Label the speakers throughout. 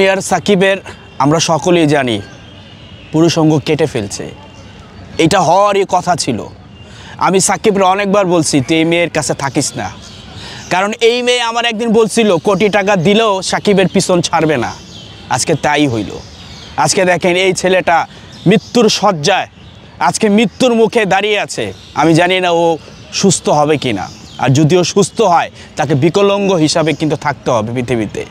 Speaker 1: player সাকিবের আমরা সকলেই জানি পুরুষঙ্গ কেটে ফেলছে এটা হওয়ারই কথা ছিল আমি সাকিবরা অনেকবার বলছি তুই এই মেয়ের কাছে থাকিস না কারণ এই মেয়ে আমার একদিন বলছিল কোটি টাকা দিলেও সাকিবের পিছন ছাড়বে না আজকে তাই হইল আজকে দেখেন এই ছেলেটা মৃত্যুর শয্যায় আজকে মৃত্যুর মুখে দাঁড়িয়ে আছে আমি জানি না ও সুস্থ হবে কি না আর যদিও সুস্থ হয় তাকে বিকলঙ্গ হিসাবে কিন্তু থাকতে হবে পৃথিবীতে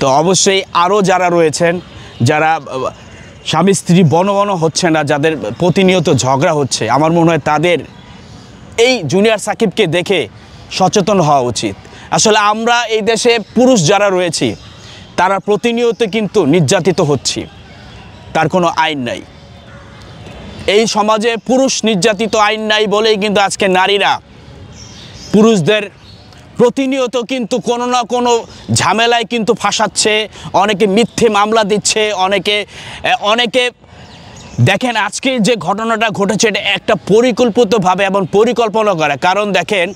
Speaker 1: তো অবশ্যই আরও যারা রয়েছেন যারা স্বামী স্ত্রী বনবন হচ্ছে না যাদের প্রতিনিয়ত ঝগড়া হচ্ছে আমার মনে হয় তাদের এই জুনিয়র সাকিবকে দেখে সচেতন হওয়া উচিত আসলে আমরা এই দেশে পুরুষ যারা রয়েছি তারা প্রতিনিয়ত কিন্তু নির্যাতিত হচ্ছি তার কোনো আইন নাই এই সমাজে পুরুষ নির্যাতিত আইন নাই বলেই কিন্তু আজকে নারীরা পুরুষদের প্রতিনিয়ত কিন্তু কোনো না কোনো ঝামেলায় কিন্তু ফাঁসাচ্ছে অনেকে মিথ্যে মামলা দিচ্ছে অনেকে অনেকে দেখেন আজকে যে ঘটনাটা ঘটেছে এটা একটা পরিকল্পিতভাবে এবং পরিকল্পনা করে কারণ দেখেন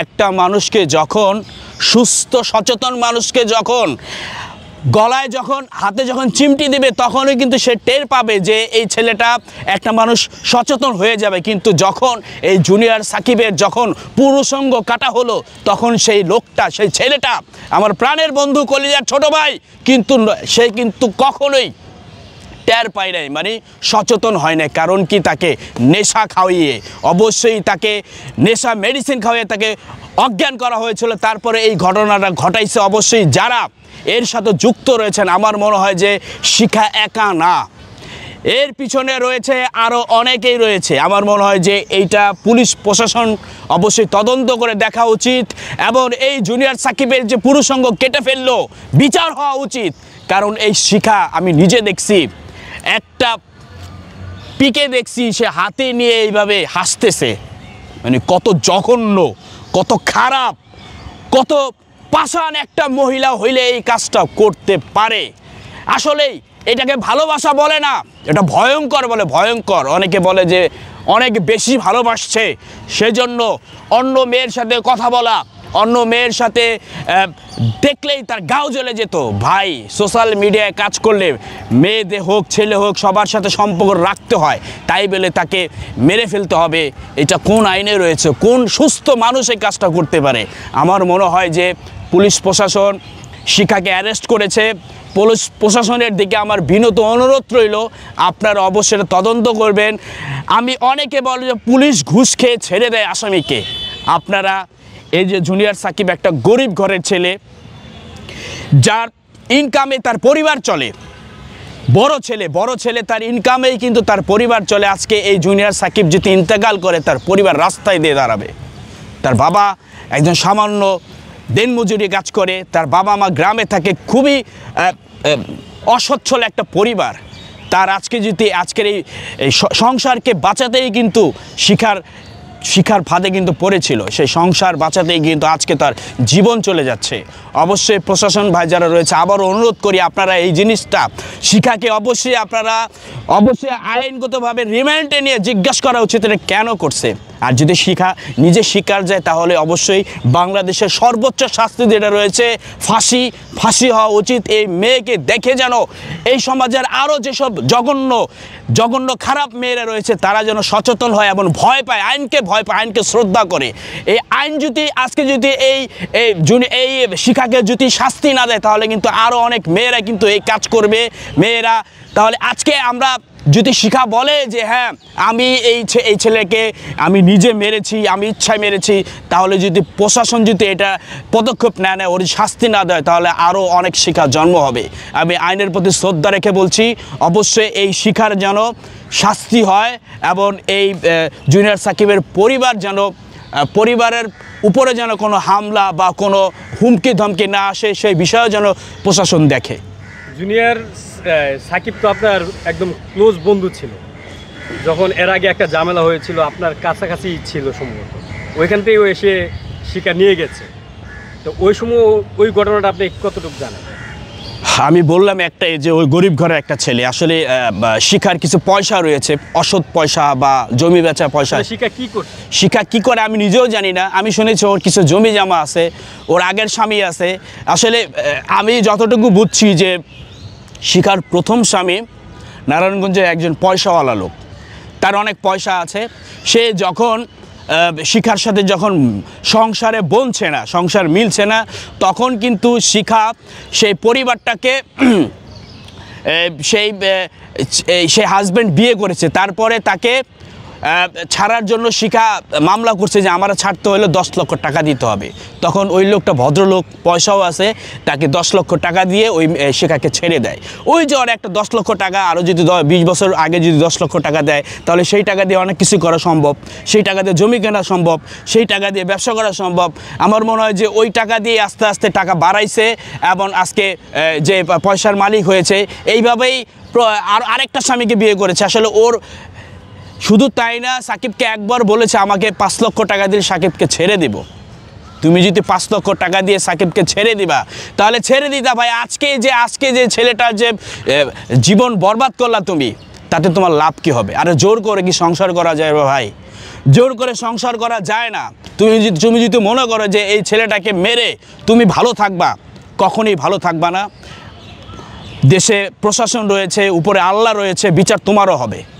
Speaker 1: একটা মানুষকে যখন সুস্থ সচেতন মানুষকে যখন গলায় যখন হাতে যখন চিমটি দিবে তখনই কিন্তু সে টের পাবে যে এই ছেলেটা একটা মানুষ সচেতন হয়ে যাবে কিন্তু যখন এই জুনিয়র সাকিবের যখন পুরুষঙ্গ কাটা হলো তখন সেই লোকটা সেই ছেলেটা আমার প্রাণের বন্ধু কলিজার ছোট ভাই কিন্তু সে কিন্তু কখনোই ট্যার পায় নাই মানে সচেতন হয় নাই কারণ কি তাকে নেশা খাওয়িয়ে অবশ্যই তাকে নেশা মেডিসিন খাওয়িয়ে তাকে অজ্ঞান করা হয়েছিল তারপরে এই ঘটনাটা ঘটাইছে অবশ্যই যারা এর সাথে যুক্ত রয়েছেন আমার মনে হয় যে শিখা একা না এর পিছনে রয়েছে আরও অনেকেই রয়েছে আমার মনে হয় যে এইটা পুলিশ প্রশাসন অবশ্যই তদন্ত করে দেখা উচিত এবং এই জুনিয়র সাকিবের যে পুরুষঙ্গ কেটে ফেললো বিচার হওয়া উচিত কারণ এই শিখা আমি নিজে দেখছি একটা পিকে দেখছি সে হাতে নিয়ে এইভাবে হাসতেছে মানে কত জঘন্য কত খারাপ কত পাশান একটা মহিলা হইলে এই কাজটা করতে পারে আসলেই এটাকে ভালোবাসা বলে না এটা ভয়ঙ্কর বলে ভয়ঙ্কর অনেকে বলে যে অনেক বেশি ভালোবাসছে সেজন্য অন্য মেয়ের সাথে কথা বলা অন্য মেয়ের সাথে দেখলেই তার গাও জ্বলে যেত ভাই সোশ্যাল মিডিয়ায় কাজ করলে মেয়েদের হোক ছেলে হোক সবার সাথে সম্পর্ক রাখতে হয় তাই বলে তাকে মেরে ফেলতে হবে এটা কোন আইনে রয়েছে কোন সুস্থ মানুষ এই কাজটা করতে পারে আমার মনে হয় যে পুলিশ প্রশাসন শিখাকে অ্যারেস্ট করেছে পুলিশ প্রশাসনের দিকে আমার বিনত অনুরোধ রইল আপনারা অবশ্যই তদন্ত করবেন আমি অনেকে বলে যে পুলিশ ঘুষ খেয়ে ছেড়ে দেয় আসামিকে আপনারা এই যে জুনিয়র সাকিব একটা গরিব ঘরের ছেলে যার ইনকামে তার পরিবার চলে বড় ছেলে বড় ছেলে তার ইনকামেই কিন্তু তার পরিবার চলে আজকে এই জুনিয়র সাকিব যদি ইন্তেকাল করে তার পরিবার রাস্তায় দিয়ে দাঁড়াবে তার বাবা একজন সামান্য দিনমজুরি কাজ করে তার বাবা মা গ্রামে থাকে খুবই অসচ্ছল একটা পরিবার তার আজকে যদি আজকের এই সংসারকে বাঁচাতেই কিন্তু শিখার শিখার ফাঁদে কিন্তু পড়েছিল সেই সংসার বাঁচাতেই কিন্তু আজকে তার জীবন চলে যাচ্ছে অবশ্যই প্রশাসন ভাই যারা রয়েছে আবারও অনুরোধ করি আপনারা এই জিনিসটা শিখাকে অবশ্যই আপনারা অবশ্যই আইনগতভাবে রিমান্ডে নিয়ে জিজ্ঞাসা করা উচিত এটা কেন করছে আর যদি শিখা নিজে শিকার যায় তাহলে অবশ্যই বাংলাদেশের সর্বোচ্চ শাস্তি যেটা রয়েছে ফাঁসি ফাঁসি হওয়া উচিত এই মেয়েকে দেখে যেন এই সমাজের আরও যেসব জঘন্য জঘন্য খারাপ মেয়েরা রয়েছে তারা যেন সচেতন হয় এবং ভয় পায় আইনকে ভয় পায় আইনকে শ্রদ্ধা করে এই আইন যদি আজকে যদি এই এই শিখাকে যদি শাস্তি না দেয় তাহলে কিন্তু আরও অনেক মেয়েরা কিন্তু এই কাজ করবে মেয়েরা তাহলে আজকে আমরা যদি শিখা বলে যে হ্যাঁ আমি এই এই ছেলেকে আমি নিজে মেরেছি আমি ইচ্ছায় মেরেছি তাহলে যদি প্রশাসন যদি এটা পদক্ষেপ না নেয় ওর শাস্তি না দেয় তাহলে আরও অনেক শিখা জন্ম হবে আমি আইনের প্রতি শ্রদ্ধা রেখে বলছি অবশ্যই এই শিখার যেন শাস্তি হয় এবং এই জুনিয়র সাকিবের পরিবার যেন পরিবারের উপরে যেন কোনো হামলা বা কোনো হুমকি ধমকি না আসে সেই বিষয়ে যেন প্রশাসন দেখে জুনিয়র সাকিব তো আপনার একদম ক্লোজ বন্ধু ছিল যখন এর আগে একটা ঝামেলা হয়েছিল আপনার কাছাকাছি ছিল সম্ভবত ওইখান থেকেও এসে শিকার নিয়ে গেছে তো ওই সময় ওই ঘটনাটা আপনি কতটুকু জানেন আমি বললাম একটাই যে ওই গরিব ঘরের একটা ছেলে আসলে শিখার কিছু পয়সা রয়েছে অসৎ পয়সা বা জমি বেচা পয়সা শিখা কি করে শিখা কি করে আমি নিজেও জানি না আমি শুনেছি ওর কিছু জমি জামা আছে ওর আগের স্বামী আছে আসলে আমি যতটুকু বুঝছি যে শিখার প্রথম স্বামী নারায়ণগঞ্জের একজন পয়সাওয়ালা লোক তার অনেক পয়সা আছে সে যখন শিখার সাথে যখন সংসারে বনছে না সংসার মিলছে না তখন কিন্তু শিখা সেই পরিবারটাকে সেই সে হাজব্যান্ড বিয়ে করেছে তারপরে তাকে ছাড়ার জন্য শিখা মামলা করছে যে আমার ছাড়তে হলে দশ লক্ষ টাকা দিতে হবে তখন ওই লোকটা ভদ্রলোক পয়সাও আছে তাকে দশ লক্ষ টাকা দিয়ে ওই শিখাকে ছেড়ে দেয় ওই যে ওর একটা দশ লক্ষ টাকা আরও যদি বিশ বছর আগে যদি দশ লক্ষ টাকা দেয় তাহলে সেই টাকা দিয়ে অনেক কিছু করা সম্ভব সেই টাকা দিয়ে জমি কেনা সম্ভব সেই টাকা দিয়ে ব্যবসা করা সম্ভব আমার মনে হয় যে ওই টাকা দিয়ে আস্তে আস্তে টাকা বাড়াইছে এবং আজকে যে পয়সার মালিক হয়েছে এইভাবেই আর আরেকটা স্বামীকে বিয়ে করেছে আসলে ওর শুধু তাই না সাকিবকে একবার বলেছে আমাকে পাঁচ লক্ষ টাকা দিয়ে সাকিবকে ছেড়ে দিব তুমি যদি পাঁচ লক্ষ টাকা দিয়ে সাকিবকে ছেড়ে দিবা তাহলে ছেড়ে দিতা ভাই আজকে যে আজকে যে ছেলেটার যে জীবন বরবাদ করলা তুমি তাতে তোমার লাভ কি হবে আরে জোর করে কি সংসার করা যায় ভাই জোর করে সংসার করা যায় না তুমি তুমি যদি মনে করো যে এই ছেলেটাকে মেরে তুমি ভালো থাকবা কখনই ভালো থাকবা না দেশে প্রশাসন রয়েছে উপরে আল্লাহ রয়েছে বিচার তোমারও হবে